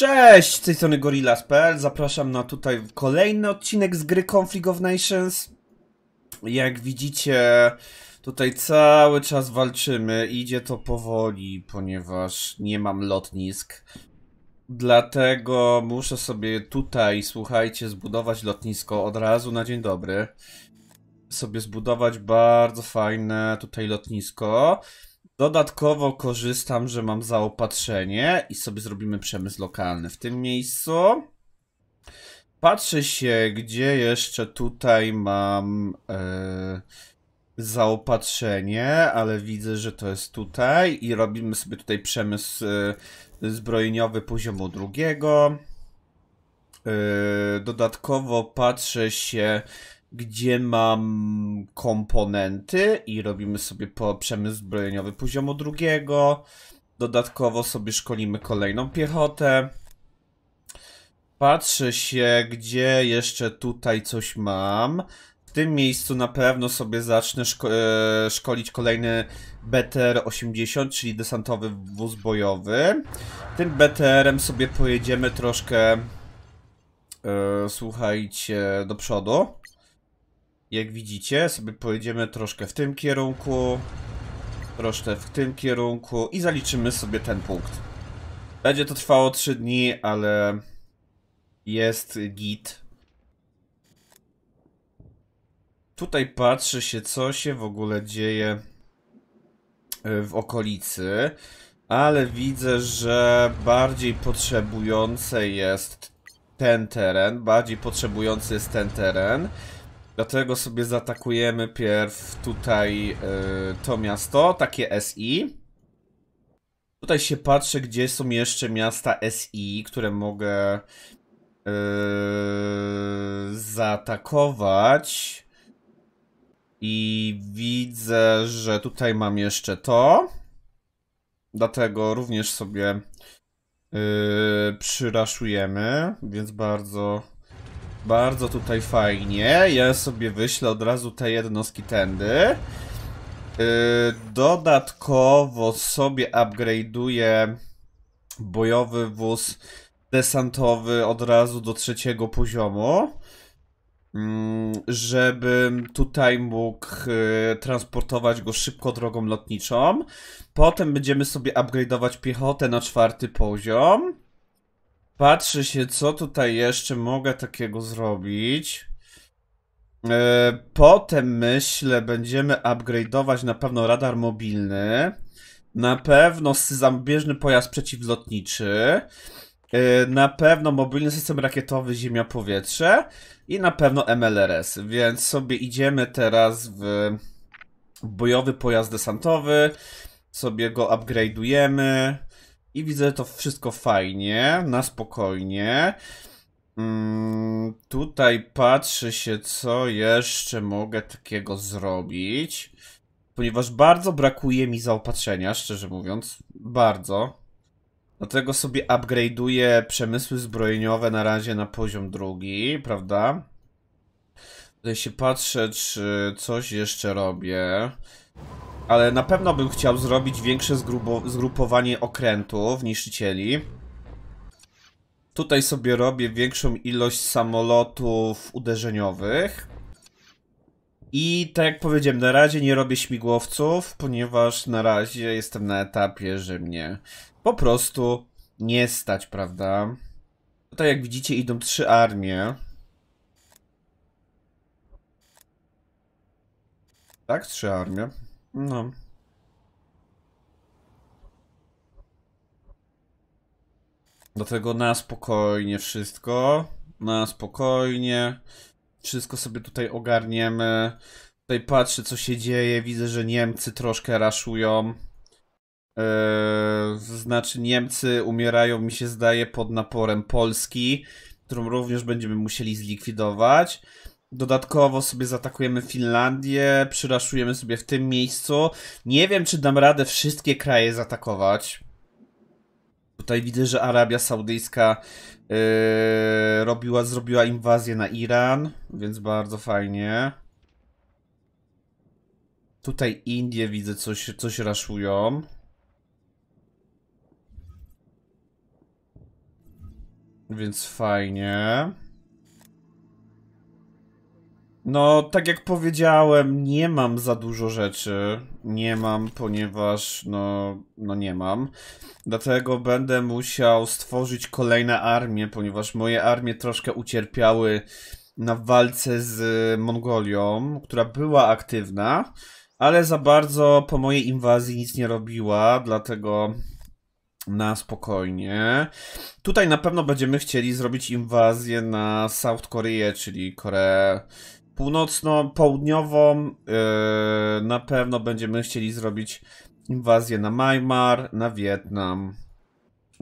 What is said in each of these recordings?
Cześć, z tej strony Gorillaz.pl, zapraszam na tutaj kolejny odcinek z gry Conflict of Nations. Jak widzicie, tutaj cały czas walczymy, idzie to powoli, ponieważ nie mam lotnisk. Dlatego muszę sobie tutaj, słuchajcie, zbudować lotnisko od razu na dzień dobry. Sobie zbudować bardzo fajne tutaj lotnisko. Dodatkowo korzystam, że mam zaopatrzenie i sobie zrobimy przemysł lokalny w tym miejscu. Patrzę się, gdzie jeszcze tutaj mam e, zaopatrzenie, ale widzę, że to jest tutaj i robimy sobie tutaj przemysł e, zbrojeniowy poziomu drugiego. E, dodatkowo patrzę się gdzie mam komponenty i robimy sobie po przemysł zbrojeniowy poziomu drugiego. Dodatkowo sobie szkolimy kolejną piechotę. Patrzę się, gdzie jeszcze tutaj coś mam. W tym miejscu na pewno sobie zacznę szko e, szkolić kolejny BTR-80, czyli desantowy wóz bojowy. Tym BTR-em sobie pojedziemy troszkę, yy, słuchajcie, do przodu. Jak widzicie, sobie pojedziemy troszkę w tym kierunku, troszkę w tym kierunku i zaliczymy sobie ten punkt. Będzie to trwało 3 dni, ale jest git. Tutaj patrzy się, co się w ogóle dzieje e, w okolicy, ale widzę, że bardziej potrzebujący jest ten teren, bardziej potrzebujący jest ten teren. Dlatego sobie zaatakujemy pierw tutaj yy, to miasto, takie SI. Tutaj się patrzę, gdzie są jeszcze miasta SI, które mogę yy, zaatakować. I widzę, że tutaj mam jeszcze to. Dlatego również sobie yy, przyraszujemy, więc bardzo bardzo tutaj fajnie. Ja sobie wyślę od razu te jednostki tędy. Yy, dodatkowo sobie upgrade'uję bojowy wóz desantowy od razu do trzeciego poziomu, mm, żebym tutaj mógł yy, transportować go szybko drogą lotniczą. Potem będziemy sobie upgrade'ować piechotę na czwarty poziom. Patrzy się, co tutaj jeszcze mogę takiego zrobić. E, potem myślę, będziemy upgrade'ować na pewno radar mobilny. Na pewno zambieżny pojazd przeciwlotniczy. E, na pewno mobilny system rakietowy Ziemia-Powietrze. I na pewno MLRS. Więc sobie idziemy teraz w bojowy pojazd desantowy. Sobie go upgrade'ujemy. I widzę to wszystko fajnie, na spokojnie. Mm, tutaj patrzę się, co jeszcze mogę takiego zrobić. Ponieważ bardzo brakuje mi zaopatrzenia, szczerze mówiąc. Bardzo. Dlatego sobie upgrade'uję przemysły zbrojeniowe na razie na poziom drugi, prawda? Tutaj się patrzę, czy coś jeszcze robię ale na pewno bym chciał zrobić większe zgrupowanie okrętów, niszczycieli. Tutaj sobie robię większą ilość samolotów uderzeniowych. I tak jak powiedziałem, na razie nie robię śmigłowców, ponieważ na razie jestem na etapie, że mnie po prostu nie stać, prawda? Tutaj jak widzicie idą trzy armie. Tak? Trzy armie. No. Dlatego na spokojnie wszystko. Na spokojnie. Wszystko sobie tutaj ogarniemy. Tutaj patrzę, co się dzieje. Widzę, że Niemcy troszkę raszują. Yy, znaczy, Niemcy umierają, mi się zdaje, pod naporem Polski, którą również będziemy musieli zlikwidować. Dodatkowo sobie zaatakujemy Finlandię, przyraszujemy sobie w tym miejscu. Nie wiem, czy dam radę wszystkie kraje zaatakować. Tutaj widzę, że Arabia Saudyjska yy, robiła, zrobiła inwazję na Iran, więc bardzo fajnie. Tutaj Indie widzę, coś, coś raszują. Więc fajnie. No, tak jak powiedziałem, nie mam za dużo rzeczy. Nie mam, ponieważ no, no nie mam. Dlatego będę musiał stworzyć kolejne armie, ponieważ moje armie troszkę ucierpiały na walce z y, Mongolią, która była aktywna, ale za bardzo po mojej inwazji nic nie robiła, dlatego na spokojnie. Tutaj na pewno będziemy chcieli zrobić inwazję na South Koreę, czyli Koreę północno-południową yy, na pewno będziemy chcieli zrobić inwazję na Myanmar, na Wietnam.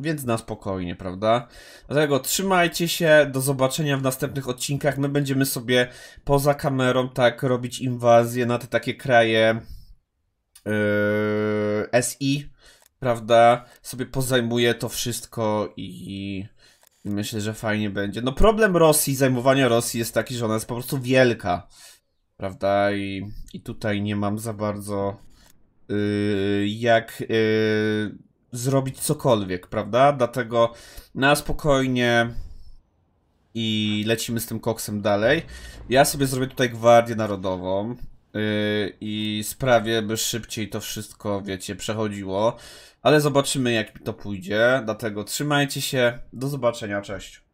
Więc na spokojnie, prawda? Dlatego trzymajcie się, do zobaczenia w następnych odcinkach. My będziemy sobie poza kamerą tak robić inwazję na te takie kraje yy, e, SI, prawda? Sobie pozajmuję to wszystko i myślę, że fajnie będzie. No problem Rosji, zajmowania Rosji jest taki, że ona jest po prostu wielka. Prawda? I, i tutaj nie mam za bardzo yy, jak yy, zrobić cokolwiek, prawda? Dlatego na spokojnie i lecimy z tym koksem dalej. Ja sobie zrobię tutaj Gwardię Narodową. Y, i sprawię, by szybciej to wszystko, wiecie, przechodziło. Ale zobaczymy, jak mi to pójdzie. Dlatego trzymajcie się. Do zobaczenia. Cześć.